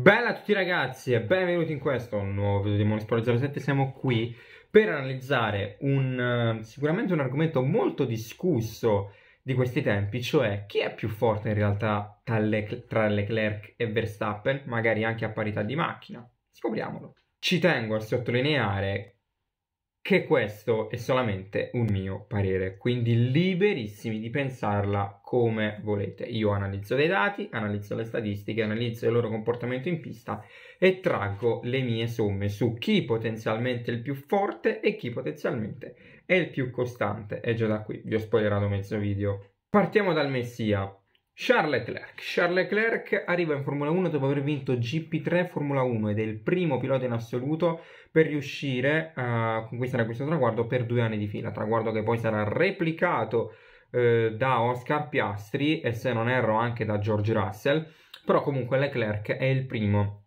Bella a tutti ragazzi e benvenuti in questo nuovo video di Monisport07 Siamo qui per analizzare un, eh, sicuramente un argomento molto discusso di questi tempi Cioè chi è più forte in realtà tra, Le- tra Leclerc e Verstappen Magari anche a parità di macchina, scopriamolo Ci tengo a sottolineare che questo è solamente un mio parere, quindi liberissimi di pensarla come volete. Io analizzo dei dati, analizzo le statistiche, analizzo il loro comportamento in pista e traggo le mie somme su chi potenzialmente è il più forte e chi potenzialmente è il più costante. E già da qui vi ho spoilerato mezzo video. Partiamo dal Messia. Charles Leclerc. Charles Leclerc arriva in Formula 1 dopo aver vinto GP3 Formula 1 ed è il primo pilota in assoluto per riuscire a eh, conquistare questo traguardo per due anni di fila, traguardo che poi sarà replicato eh, da Oscar Piastri e se non erro anche da George Russell, però comunque Leclerc è il primo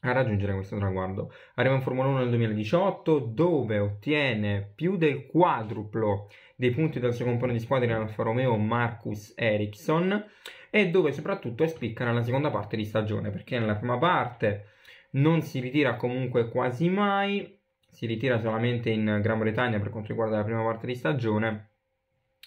a raggiungere questo traguardo. Arriva in Formula 1 nel 2018 dove ottiene più del quadruplo dei punti del suo compagno di squadra in Alfa Romeo Marcus Ericsson e dove soprattutto spicca nella seconda parte di stagione perché nella prima parte non si ritira comunque quasi mai, si ritira solamente in Gran Bretagna per quanto riguarda la prima parte di stagione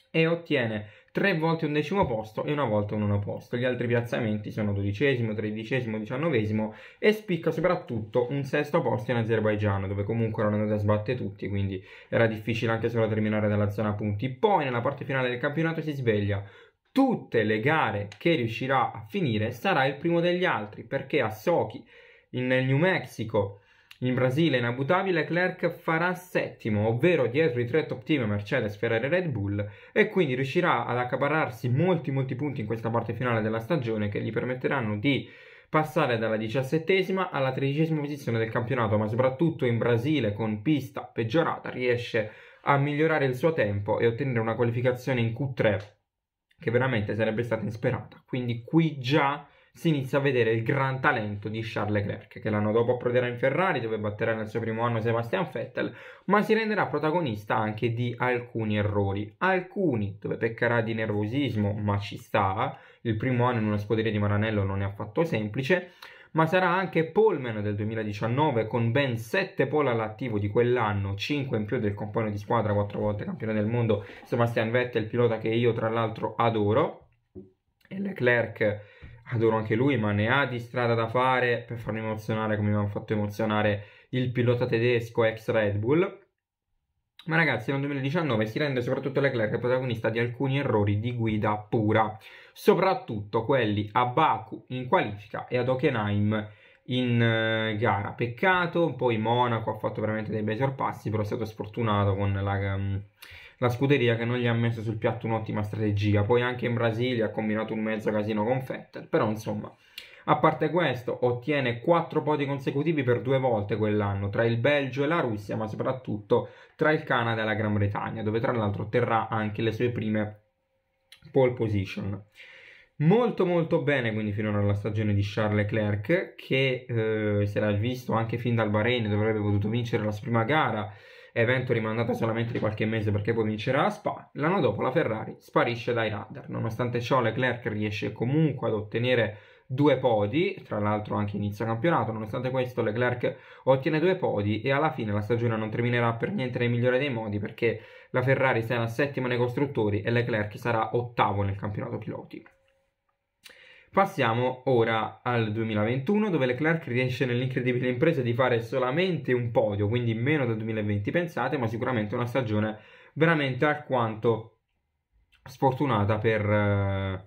e ottiene tre volte un decimo posto e una volta un nono posto. Gli altri piazzamenti sono dodicesimo, tredicesimo, diciannovesimo e spicca soprattutto un sesto posto in Azerbaigian dove comunque erano andati a sbattere tutti quindi era difficile anche solo terminare dalla zona punti. Poi nella parte finale del campionato si sveglia tutte le gare che riuscirà a finire sarà il primo degli altri perché a Sochi nel New Mexico in Brasile, in Abu Dhabi, Leclerc farà settimo, ovvero dietro i tre top team Mercedes, Ferrari e Red Bull, e quindi riuscirà ad accaparrarsi molti molti punti in questa parte finale della stagione che gli permetteranno di passare dalla diciassettesima alla tredicesima posizione del campionato, ma soprattutto in Brasile con pista peggiorata riesce a migliorare il suo tempo e ottenere una qualificazione in Q3 che veramente sarebbe stata insperata. Quindi qui già si inizia a vedere il gran talento di Charles Leclerc, che l'anno dopo approderà in Ferrari, dove batterà nel suo primo anno Sebastian Vettel, ma si renderà protagonista anche di alcuni errori, alcuni dove peccherà di nervosismo, ma ci sta, il primo anno in una scuderia di Maranello non è affatto semplice, ma sarà anche poleman del 2019 con ben 7 pole all'attivo di quell'anno, 5 in più del compagno di squadra, 4 volte campione del mondo, Sebastian Vettel, pilota che io tra l'altro adoro, e Leclerc adoro anche lui, ma ne ha di strada da fare per farmi emozionare come mi hanno fatto emozionare il pilota tedesco ex Red Bull. Ma ragazzi, nel 2019 si rende soprattutto Leclerc protagonista di alcuni errori di guida pura, soprattutto quelli a Baku in qualifica e ad Hockenheim in eh, gara. Peccato, poi Monaco ha fatto veramente dei bei sorpassi, però è stato sfortunato con la mm, la scuderia che non gli ha messo sul piatto un'ottima strategia. Poi anche in Brasile ha combinato un mezzo casino con Vettel, però insomma... A parte questo, ottiene 4 podi consecutivi per due volte quell'anno, tra il Belgio e la Russia, ma soprattutto tra il Canada e la Gran Bretagna, dove tra l'altro otterrà anche le sue prime pole position. Molto molto bene quindi finora alla stagione di Charles Leclerc che eh, si era visto anche fin dal Bahrain dove avrebbe potuto vincere la sua prima gara evento rimandato solamente di qualche mese perché poi vincerà la Spa, l'anno dopo la Ferrari sparisce dai radar. Nonostante ciò Leclerc riesce comunque ad ottenere due podi, tra l'altro anche inizio campionato, nonostante questo Leclerc ottiene due podi e alla fine la stagione non terminerà per niente nel migliore dei modi perché la Ferrari sarà settima nei costruttori e Leclerc sarà ottavo nel campionato piloti. Passiamo ora al 2021 dove Leclerc riesce nell'incredibile impresa di fare solamente un podio, quindi meno del 2020 pensate, ma sicuramente una stagione veramente alquanto sfortunata per, eh,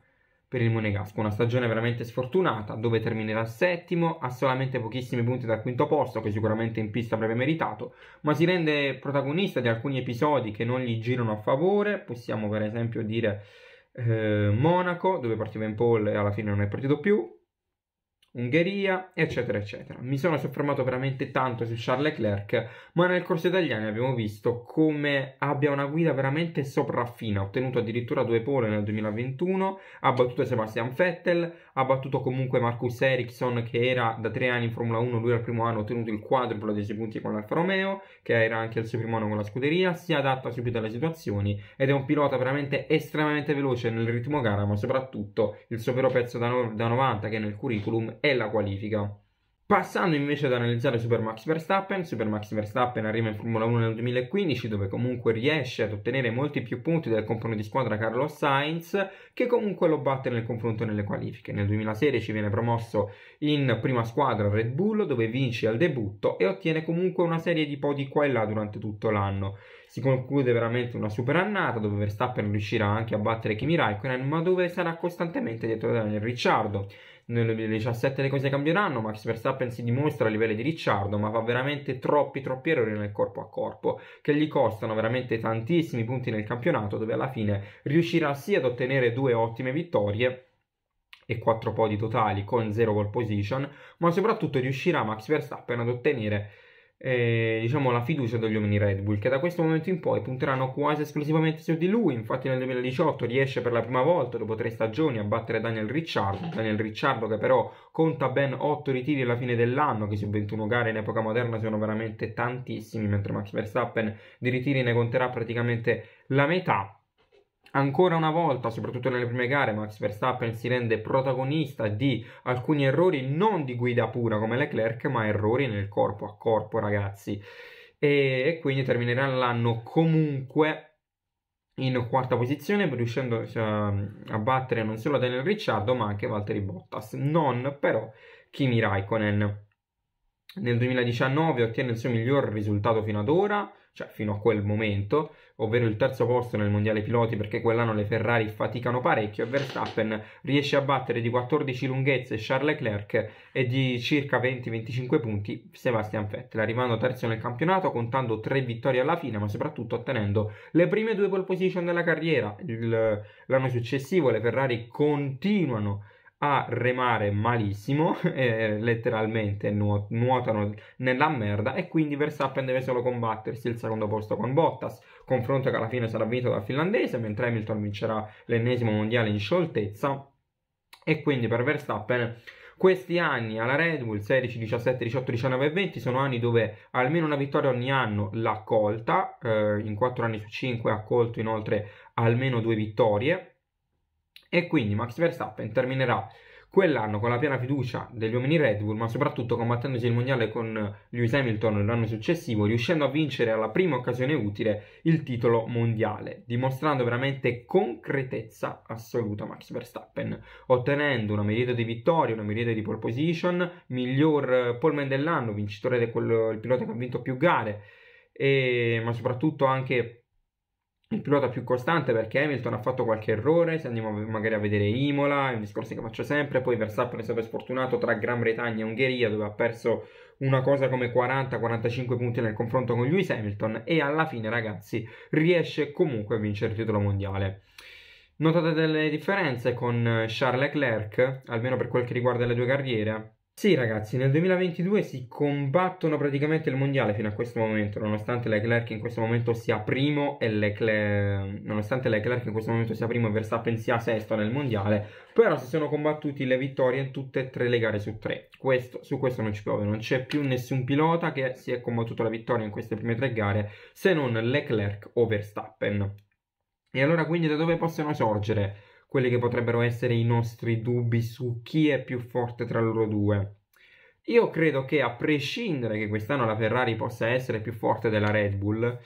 per il Monegasco, una stagione veramente sfortunata dove terminerà settimo, ha solamente pochissimi punti dal quinto posto che sicuramente in pista avrebbe meritato, ma si rende protagonista di alcuni episodi che non gli girano a favore, possiamo per esempio dire eh, Monaco dove partiva in pole e alla fine non è partito più, Ungheria, eccetera, eccetera. Mi sono soffermato veramente tanto su Charles Leclerc, ma nel corso degli anni abbiamo visto come abbia una guida veramente sopraffina. Ha ottenuto addirittura due pole nel 2021, ha battuto Sebastian Vettel, ha battuto comunque Marcus Ericsson che era da tre anni in Formula 1, lui al primo anno ha ottenuto il quadruplo dei suoi punti con l'Alfa Romeo, che era anche il suo primo anno con la scuderia, si adatta subito alle situazioni ed è un pilota veramente estremamente veloce nel ritmo gara, ma soprattutto il suo vero pezzo da, no- da 90 che è nel curriculum e la qualifica. Passando invece ad analizzare Super Max Verstappen, Super Max Verstappen arriva in Formula 1 nel 2015 dove comunque riesce ad ottenere molti più punti del compagno di squadra Carlos Sainz che comunque lo batte nel confronto nelle qualifiche. Nel 2016 viene promosso in prima squadra Red Bull dove vince al debutto e ottiene comunque una serie di podi qua e là durante tutto l'anno. Si conclude veramente una super annata dove Verstappen riuscirà anche a battere Kimi Raikkonen ma dove sarà costantemente dietro Daniel Ricciardo nel 2017 le cose cambieranno, Max Verstappen si dimostra a livello di Ricciardo, ma fa veramente troppi troppi errori nel corpo a corpo, che gli costano veramente tantissimi punti nel campionato, dove alla fine riuscirà sì ad ottenere due ottime vittorie, e quattro podi totali con zero pole position, ma soprattutto riuscirà Max Verstappen ad ottenere eh, diciamo, la fiducia degli uomini Red Bull, che da questo momento in poi punteranno quasi esclusivamente su di lui. Infatti, nel 2018 riesce per la prima volta, dopo tre stagioni, a battere Daniel Ricciardo. Mm. Daniel Ricciardo, che però conta ben 8 ritiri alla fine dell'anno, che su 21 gare in epoca moderna sono veramente tantissimi, mentre Max Verstappen di ritiri ne conterà praticamente la metà. Ancora una volta, soprattutto nelle prime gare, Max Verstappen si rende protagonista di alcuni errori non di guida pura come Leclerc, ma errori nel corpo a corpo, ragazzi. E, e quindi terminerà l'anno comunque in quarta posizione, riuscendo eh, a battere non solo Daniel Ricciardo, ma anche Valtteri Bottas, non però Kimi Raikkonen nel 2019 ottiene il suo miglior risultato fino ad ora, cioè fino a quel momento, ovvero il terzo posto nel mondiale piloti perché quell'anno le Ferrari faticano parecchio e Verstappen riesce a battere di 14 lunghezze Charles Leclerc e di circa 20-25 punti Sebastian Vettel, arrivando terzo nel campionato contando tre vittorie alla fine ma soprattutto ottenendo le prime due pole position della carriera. Il, l'anno successivo le Ferrari continuano a remare malissimo, eh, letteralmente nu- nuotano nella merda e quindi Verstappen deve solo combattersi il secondo posto con Bottas, confronto che alla fine sarà vinto dal finlandese mentre Hamilton vincerà l'ennesimo mondiale in scioltezza e quindi per Verstappen questi anni alla Red Bull 16, 17, 18, 19 e 20 sono anni dove almeno una vittoria ogni anno l'ha colta, eh, in 4 anni su 5 ha colto inoltre almeno due vittorie e quindi Max Verstappen terminerà quell'anno con la piena fiducia degli uomini Red Bull, ma soprattutto combattendosi il mondiale con Lewis Hamilton l'anno successivo, riuscendo a vincere alla prima occasione utile il titolo mondiale, dimostrando veramente concretezza assoluta Max Verstappen, ottenendo una miriade di vittorie, una miriade di pole position, miglior poleman dell'anno, vincitore del pilota che ha vinto più gare, e, ma soprattutto anche il pilota più costante perché Hamilton ha fatto qualche errore, se andiamo magari a vedere Imola, è un discorso che faccio sempre, poi Verstappen è stato sfortunato tra Gran Bretagna e Ungheria dove ha perso una cosa come 40-45 punti nel confronto con Lewis Hamilton e alla fine ragazzi riesce comunque a vincere il titolo mondiale. Notate delle differenze con Charles Leclerc, almeno per quel che riguarda le due carriere, sì ragazzi, nel 2022 si combattono praticamente il mondiale fino a questo momento, nonostante Leclerc in questo momento sia primo e Leclerc, nonostante Leclerc in questo momento sia primo e Verstappen sia sesto nel mondiale, però si sono combattuti le vittorie in tutte e tre le gare su tre. Questo, su questo non ci piove, non c'è più nessun pilota che si è combattuto la vittoria in queste prime tre gare se non Leclerc o Verstappen. E allora quindi da dove possono sorgere? quelli che potrebbero essere i nostri dubbi su chi è più forte tra loro due. Io credo che a prescindere che quest'anno la Ferrari possa essere più forte della Red Bull,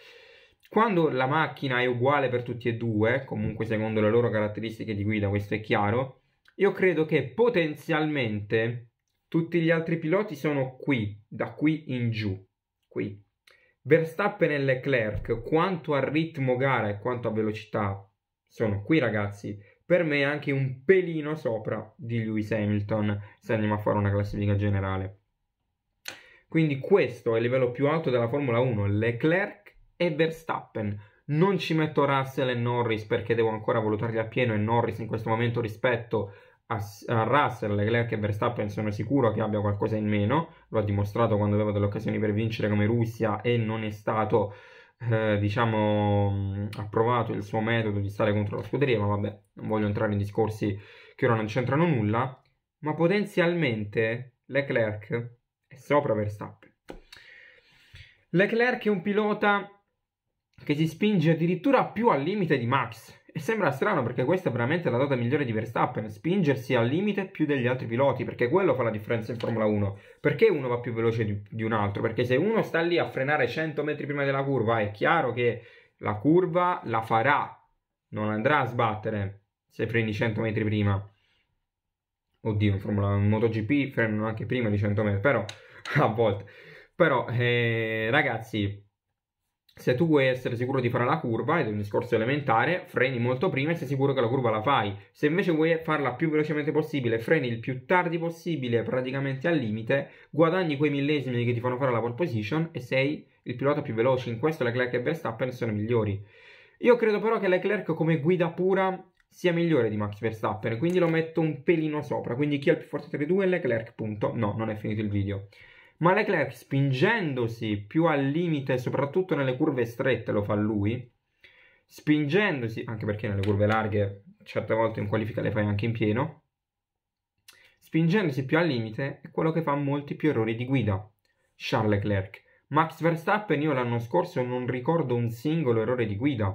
quando la macchina è uguale per tutti e due, comunque secondo le loro caratteristiche di guida, questo è chiaro, io credo che potenzialmente tutti gli altri piloti sono qui, da qui in giù, qui. Verstappen e Leclerc, quanto a ritmo gara e quanto a velocità, sono qui ragazzi per me anche un pelino sopra di Lewis Hamilton se andiamo a fare una classifica generale. Quindi questo è il livello più alto della Formula 1, Leclerc e Verstappen. Non ci metto Russell e Norris perché devo ancora valutarli appieno e Norris in questo momento rispetto a, a Russell, Leclerc e Verstappen sono sicuro che abbia qualcosa in meno, l'ho dimostrato quando avevo delle occasioni per vincere come Russia e non è stato eh, diciamo, ha provato il suo metodo di stare contro la scuderia, ma vabbè, non voglio entrare in discorsi che ora non c'entrano nulla, ma potenzialmente Leclerc è sopra Verstappen. Leclerc è un pilota che si spinge addirittura più al limite di Max, e sembra strano perché questa è veramente la data migliore di Verstappen, spingersi al limite più degli altri piloti, perché quello fa la differenza in Formula 1. Perché uno va più veloce di, di un altro? Perché se uno sta lì a frenare 100 metri prima della curva, è chiaro che la curva la farà, non andrà a sbattere se freni 100 metri prima. Oddio, in Formula 1, MotoGP frenano anche prima di 100 metri, però a volte. Però, eh, ragazzi, se tu vuoi essere sicuro di fare la curva, ed è un discorso elementare, freni molto prima e sei sicuro che la curva la fai. Se invece vuoi farla più velocemente possibile, freni il più tardi possibile, praticamente al limite, guadagni quei millesimi che ti fanno fare la pole position e sei il pilota più veloce. In questo Leclerc e Verstappen sono migliori. Io credo però che Leclerc come guida pura sia migliore di Max Verstappen, quindi lo metto un pelino sopra. Quindi chi è il più forte tra i due è Leclerc, punto. No, non è finito il video ma Leclerc spingendosi più al limite, soprattutto nelle curve strette lo fa lui, spingendosi, anche perché nelle curve larghe certe volte in qualifica le fai anche in pieno, spingendosi più al limite è quello che fa molti più errori di guida, Charles Leclerc. Max Verstappen io l'anno scorso non ricordo un singolo errore di guida,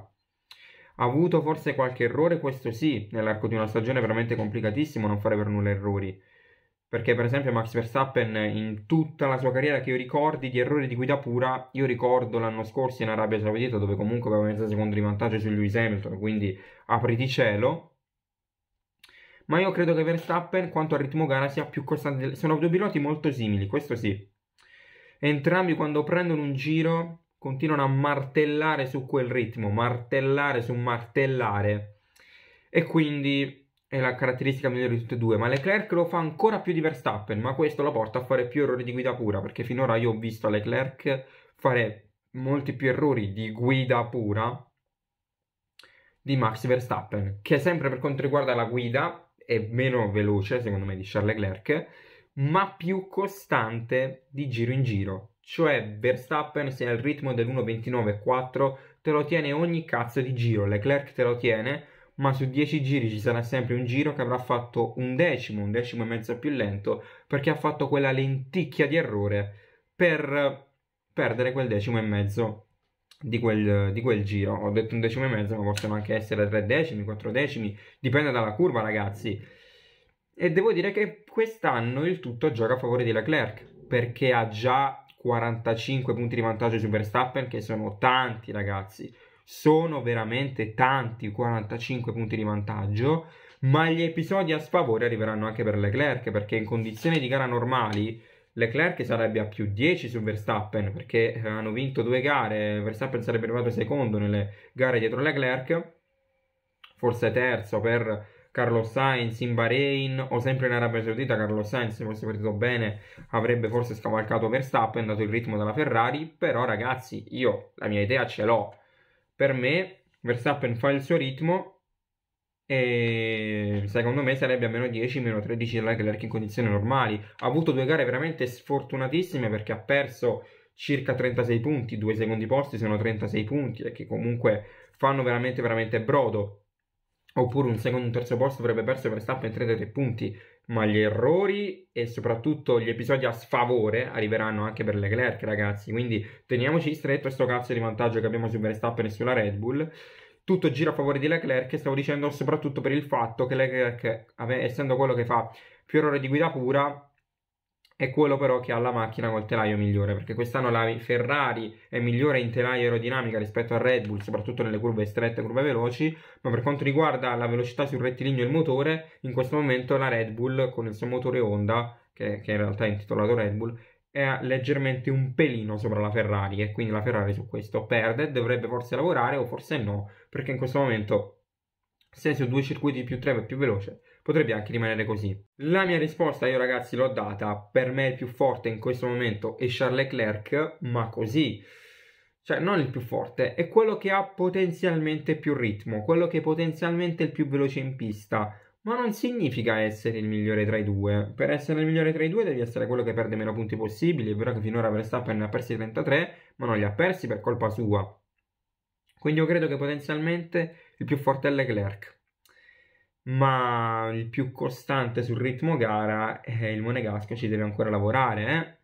ha avuto forse qualche errore, questo sì, nell'arco di una stagione veramente complicatissimo non fare per nulla errori. Perché, per esempio, Max Verstappen in tutta la sua carriera che io ricordi di errori di guida pura, io ricordo l'anno scorso in Arabia Saudita, dove comunque aveva mezzo secondo di vantaggio su Lewis Hamilton, quindi apriti cielo. Ma io credo che Verstappen, quanto al ritmo gara, sia più costante. Sono due piloti molto simili, questo sì. Entrambi, quando prendono un giro, continuano a martellare su quel ritmo, martellare su martellare. E quindi è la caratteristica migliore di tutte e due, ma Leclerc lo fa ancora più di Verstappen, ma questo lo porta a fare più errori di guida pura, perché finora io ho visto Leclerc fare molti più errori di guida pura di Max Verstappen, che sempre per quanto riguarda la guida è meno veloce, secondo me, di Charles Leclerc, ma più costante di giro in giro. Cioè Verstappen se al ritmo dell'1.29.4 te lo tiene ogni cazzo di giro, Leclerc te lo tiene ma su 10 giri ci sarà sempre un giro che avrà fatto un decimo, un decimo e mezzo più lento, perché ha fatto quella lenticchia di errore per perdere quel decimo e mezzo di quel, di quel, giro. Ho detto un decimo e mezzo, ma possono anche essere tre decimi, quattro decimi, dipende dalla curva, ragazzi. E devo dire che quest'anno il tutto gioca a favore di Leclerc, perché ha già 45 punti di vantaggio su Verstappen, che sono tanti, ragazzi sono veramente tanti 45 punti di vantaggio, ma gli episodi a sfavore arriveranno anche per Leclerc, perché in condizioni di gara normali Leclerc sarebbe a più 10 su Verstappen, perché eh, hanno vinto due gare, Verstappen sarebbe arrivato secondo nelle gare dietro Leclerc, forse terzo per Carlo Sainz in Bahrain o sempre in Arabia Saudita Carlo Sainz se fosse partito bene avrebbe forse scavalcato Verstappen dato il ritmo della Ferrari però ragazzi io la mia idea ce l'ho per me Verstappen fa il suo ritmo e secondo me sarebbe a meno 10, meno 13 della Leclerc in condizioni normali. Ha avuto due gare veramente sfortunatissime perché ha perso circa 36 punti, due secondi posti sono 36 punti e che comunque fanno veramente veramente brodo. Oppure un secondo, un terzo posto avrebbe perso Verstappen 33 punti ma gli errori e soprattutto gli episodi a sfavore arriveranno anche per Leclerc, ragazzi. Quindi teniamoci stretto questo cazzo di vantaggio che abbiamo su Verstappen e sulla Red Bull. Tutto gira a favore di Leclerc e stavo dicendo soprattutto per il fatto che Leclerc, essendo quello che fa più errore di guida pura, è quello però che ha la macchina col telaio migliore, perché quest'anno la Ferrari è migliore in telaio aerodinamica rispetto a Red Bull, soprattutto nelle curve strette e curve veloci, ma per quanto riguarda la velocità sul rettilineo e il motore, in questo momento la Red Bull con il suo motore Honda, che, che in realtà è intitolato Red Bull, è leggermente un pelino sopra la Ferrari e quindi la Ferrari su questo perde, dovrebbe forse lavorare o forse no, perché in questo momento se su due circuiti più tre è più veloce, potrebbe anche rimanere così. La mia risposta io ragazzi l'ho data, per me il più forte in questo momento è Charles Leclerc, ma così, cioè non il più forte, è quello che ha potenzialmente più ritmo, quello che è potenzialmente il più veloce in pista, ma non significa essere il migliore tra i due. Per essere il migliore tra i due devi essere quello che perde meno punti possibili, è vero che finora Verstappen ne ha persi 33, ma non li ha persi per colpa sua. Quindi io credo che potenzialmente il più forte è Leclerc, ma il più costante sul ritmo gara è il Monegasco, ci deve ancora lavorare.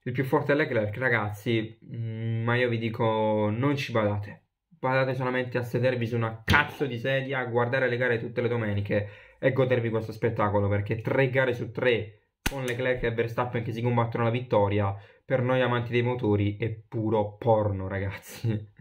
Eh? Il più forte è Leclerc, ragazzi, mm, ma io vi dico non ci badate. Badate solamente a sedervi su una cazzo di sedia, a guardare le gare tutte le domeniche e godervi questo spettacolo, perché tre gare su tre con Leclerc e Verstappen che si combattono la vittoria, per noi amanti dei motori è puro porno, ragazzi.